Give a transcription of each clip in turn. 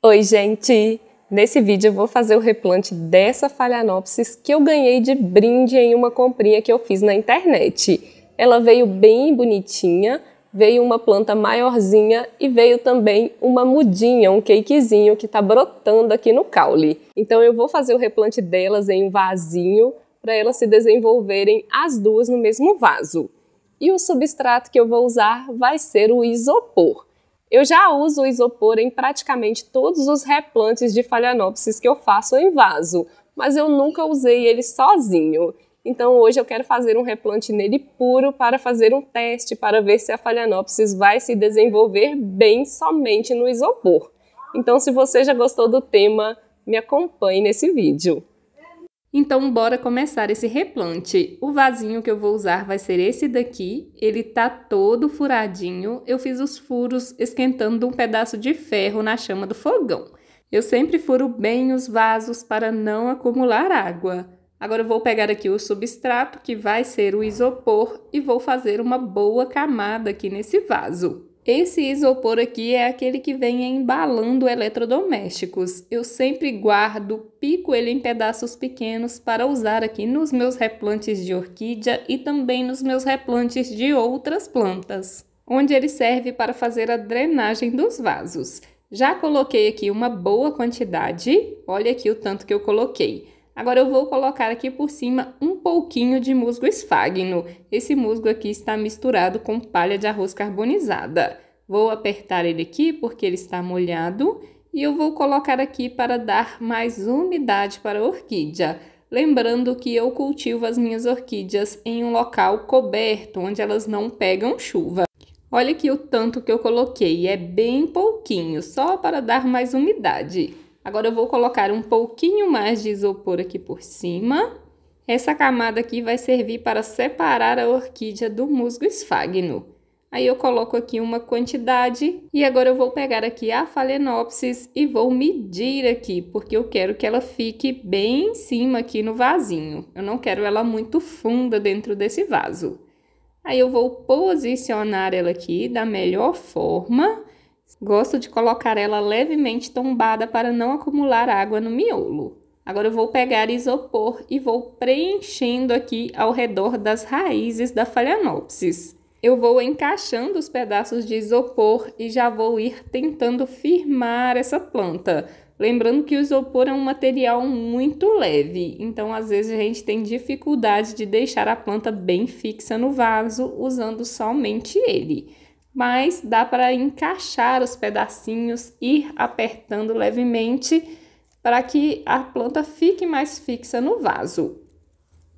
Oi, gente! Nesse vídeo eu vou fazer o replante dessa Phalaenopsis que eu ganhei de brinde em uma comprinha que eu fiz na internet. Ela veio bem bonitinha, veio uma planta maiorzinha e veio também uma mudinha, um cakezinho que está brotando aqui no caule. Então eu vou fazer o replante delas em um vasinho para elas se desenvolverem as duas no mesmo vaso. E o substrato que eu vou usar vai ser o isopor. Eu já uso o isopor em praticamente todos os replantes de Phalaenopsis que eu faço em vaso, mas eu nunca usei ele sozinho. Então hoje eu quero fazer um replante nele puro para fazer um teste para ver se a Phalaenopsis vai se desenvolver bem somente no isopor. Então se você já gostou do tema, me acompanhe nesse vídeo. Então, bora começar esse replante. O vasinho que eu vou usar vai ser esse daqui. Ele tá todo furadinho. Eu fiz os furos esquentando um pedaço de ferro na chama do fogão. Eu sempre furo bem os vasos para não acumular água. Agora eu vou pegar aqui o substrato, que vai ser o isopor, e vou fazer uma boa camada aqui nesse vaso. Esse isopor aqui é aquele que vem embalando eletrodomésticos. Eu sempre guardo, pico ele em pedaços pequenos para usar aqui nos meus replantes de orquídea e também nos meus replantes de outras plantas, onde ele serve para fazer a drenagem dos vasos. Já coloquei aqui uma boa quantidade, olha aqui o tanto que eu coloquei. Agora eu vou colocar aqui por cima um pouquinho de musgo esfagno. Esse musgo aqui está misturado com palha de arroz carbonizada. Vou apertar ele aqui porque ele está molhado e eu vou colocar aqui para dar mais umidade para a orquídea. Lembrando que eu cultivo as minhas orquídeas em um local coberto, onde elas não pegam chuva. Olha aqui o tanto que eu coloquei, é bem pouquinho, só para dar mais umidade. Agora eu vou colocar um pouquinho mais de isopor aqui por cima. Essa camada aqui vai servir para separar a orquídea do musgo esfagno. Aí eu coloco aqui uma quantidade e agora eu vou pegar aqui a Phalaenopsis e vou medir aqui, porque eu quero que ela fique bem em cima aqui no vasinho. Eu não quero ela muito funda dentro desse vaso. Aí eu vou posicionar ela aqui da melhor forma Gosto de colocar ela levemente tombada para não acumular água no miolo. Agora eu vou pegar isopor e vou preenchendo aqui ao redor das raízes da Phalaenopsis. Eu vou encaixando os pedaços de isopor e já vou ir tentando firmar essa planta. Lembrando que o isopor é um material muito leve, então às vezes a gente tem dificuldade de deixar a planta bem fixa no vaso usando somente ele mas dá para encaixar os pedacinhos, ir apertando levemente para que a planta fique mais fixa no vaso.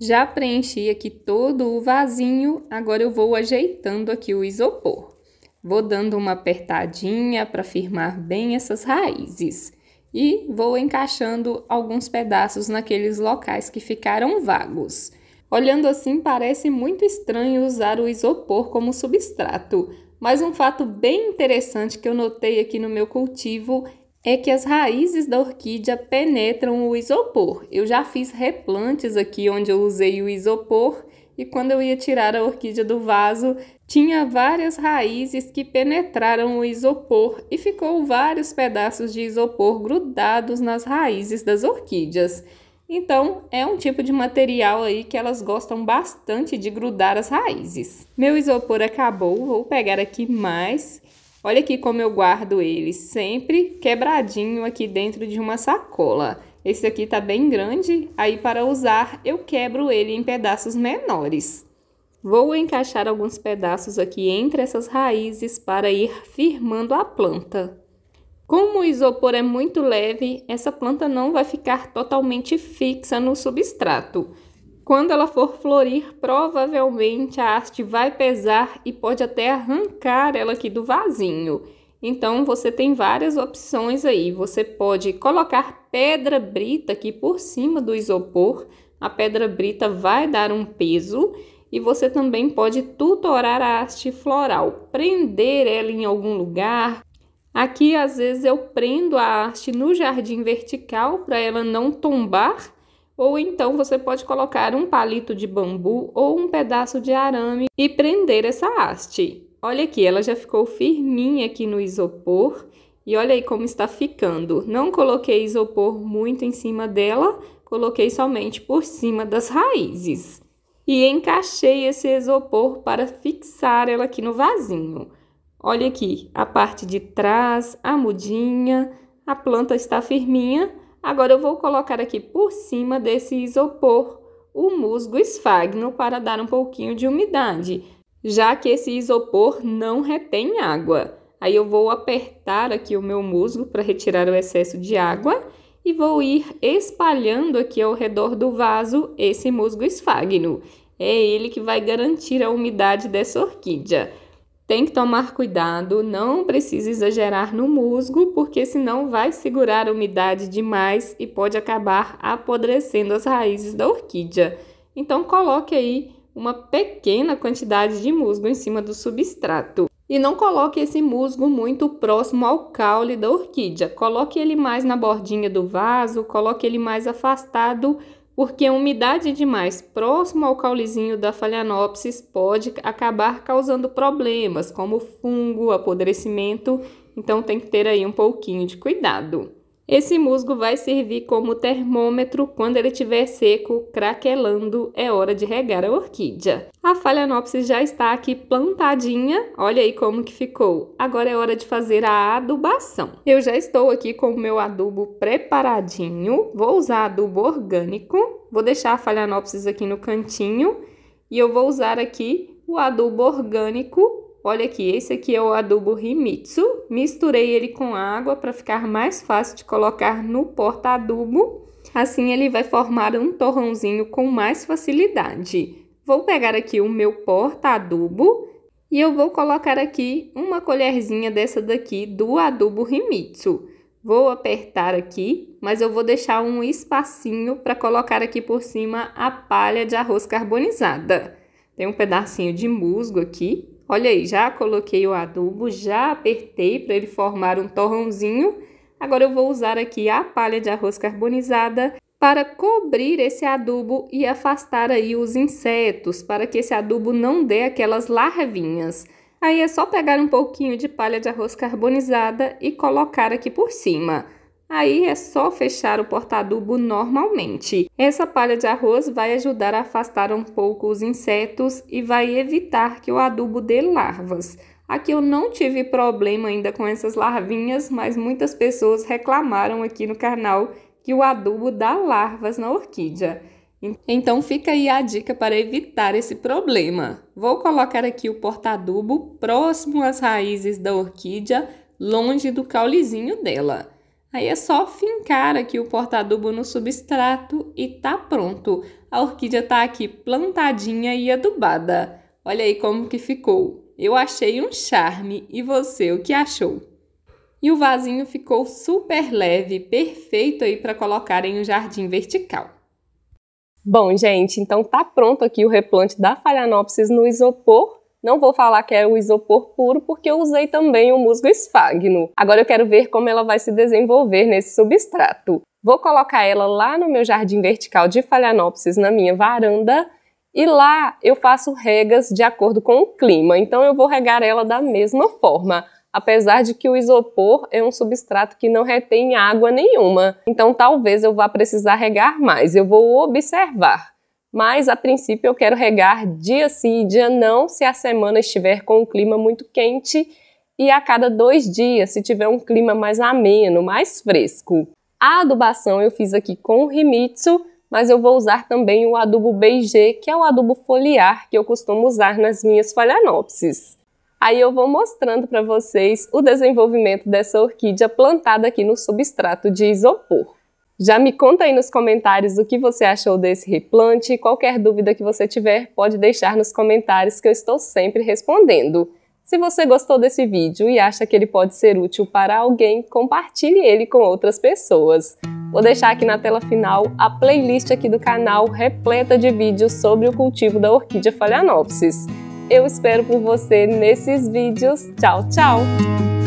Já preenchi aqui todo o vasinho, agora eu vou ajeitando aqui o isopor. Vou dando uma apertadinha para firmar bem essas raízes. E vou encaixando alguns pedaços naqueles locais que ficaram vagos. Olhando assim, parece muito estranho usar o isopor como substrato, mas um fato bem interessante que eu notei aqui no meu cultivo é que as raízes da orquídea penetram o isopor. Eu já fiz replantes aqui onde eu usei o isopor e quando eu ia tirar a orquídea do vaso, tinha várias raízes que penetraram o isopor e ficou vários pedaços de isopor grudados nas raízes das orquídeas. Então, é um tipo de material aí que elas gostam bastante de grudar as raízes. Meu isopor acabou, vou pegar aqui mais. Olha aqui como eu guardo ele, sempre quebradinho aqui dentro de uma sacola. Esse aqui tá bem grande, aí para usar eu quebro ele em pedaços menores. Vou encaixar alguns pedaços aqui entre essas raízes para ir firmando a planta. Como o isopor é muito leve, essa planta não vai ficar totalmente fixa no substrato. Quando ela for florir, provavelmente a haste vai pesar e pode até arrancar ela aqui do vasinho. Então você tem várias opções aí. Você pode colocar pedra brita aqui por cima do isopor. A pedra brita vai dar um peso e você também pode tutorar a haste floral, prender ela em algum lugar, Aqui, às vezes, eu prendo a haste no jardim vertical para ela não tombar, ou então você pode colocar um palito de bambu ou um pedaço de arame e prender essa haste. Olha aqui, ela já ficou firminha aqui no isopor e olha aí como está ficando. Não coloquei isopor muito em cima dela, coloquei somente por cima das raízes. E encaixei esse isopor para fixar ela aqui no vasinho. Olha aqui, a parte de trás, a mudinha, a planta está firminha. Agora eu vou colocar aqui por cima desse isopor o musgo esfagno para dar um pouquinho de umidade, já que esse isopor não retém água. Aí eu vou apertar aqui o meu musgo para retirar o excesso de água e vou ir espalhando aqui ao redor do vaso esse musgo esfagno. É ele que vai garantir a umidade dessa orquídea. Tem que tomar cuidado, não precisa exagerar no musgo, porque senão vai segurar a umidade demais e pode acabar apodrecendo as raízes da orquídea. Então coloque aí uma pequena quantidade de musgo em cima do substrato. E não coloque esse musgo muito próximo ao caule da orquídea. Coloque ele mais na bordinha do vaso, coloque ele mais afastado porque a umidade demais próximo ao caulezinho da Phalaenopsis pode acabar causando problemas como fungo, apodrecimento, então tem que ter aí um pouquinho de cuidado. Esse musgo vai servir como termômetro quando ele estiver seco, craquelando, é hora de regar a orquídea. A Phalaenopsis já está aqui plantadinha, olha aí como que ficou. Agora é hora de fazer a adubação. Eu já estou aqui com o meu adubo preparadinho, vou usar adubo orgânico, vou deixar a Phalaenopsis aqui no cantinho e eu vou usar aqui o adubo orgânico Olha aqui, esse aqui é o adubo Rimitsu. Misturei ele com água para ficar mais fácil de colocar no porta-adubo. Assim ele vai formar um torrãozinho com mais facilidade. Vou pegar aqui o meu porta-adubo e eu vou colocar aqui uma colherzinha dessa daqui do adubo Rimitsu. Vou apertar aqui, mas eu vou deixar um espacinho para colocar aqui por cima a palha de arroz carbonizada. Tem um pedacinho de musgo aqui, Olha aí, já coloquei o adubo, já apertei para ele formar um torrãozinho. Agora eu vou usar aqui a palha de arroz carbonizada para cobrir esse adubo e afastar aí os insetos, para que esse adubo não dê aquelas larvinhas. Aí é só pegar um pouquinho de palha de arroz carbonizada e colocar aqui por cima. Aí é só fechar o porta-adubo normalmente. Essa palha de arroz vai ajudar a afastar um pouco os insetos e vai evitar que o adubo dê larvas. Aqui eu não tive problema ainda com essas larvinhas, mas muitas pessoas reclamaram aqui no canal que o adubo dá larvas na orquídea. Então fica aí a dica para evitar esse problema. Vou colocar aqui o porta-adubo próximo às raízes da orquídea, longe do caulezinho dela. Aí é só fincar aqui o porta-adubo no substrato e tá pronto. A orquídea tá aqui plantadinha e adubada. Olha aí como que ficou. Eu achei um charme e você, o que achou? E o vasinho ficou super leve, perfeito aí para colocar em um jardim vertical. Bom, gente, então tá pronto aqui o replante da Phalaenopsis no isopor não vou falar que é o isopor puro, porque eu usei também o musgo esfagno. Agora eu quero ver como ela vai se desenvolver nesse substrato. Vou colocar ela lá no meu jardim vertical de Phalaenopsis, na minha varanda, e lá eu faço regas de acordo com o clima, então eu vou regar ela da mesma forma, apesar de que o isopor é um substrato que não retém água nenhuma, então talvez eu vá precisar regar mais, eu vou observar mas a princípio eu quero regar dia sim e dia não se a semana estiver com um clima muito quente e a cada dois dias se tiver um clima mais ameno, mais fresco. A adubação eu fiz aqui com o Rimitsu, mas eu vou usar também o adubo BG, que é o adubo foliar que eu costumo usar nas minhas phalaenopsis. Aí eu vou mostrando para vocês o desenvolvimento dessa orquídea plantada aqui no substrato de isopor. Já me conta aí nos comentários o que você achou desse replante. Qualquer dúvida que você tiver, pode deixar nos comentários que eu estou sempre respondendo. Se você gostou desse vídeo e acha que ele pode ser útil para alguém, compartilhe ele com outras pessoas. Vou deixar aqui na tela final a playlist aqui do canal repleta de vídeos sobre o cultivo da orquídea Phalaenopsis. Eu espero por você nesses vídeos. Tchau, tchau!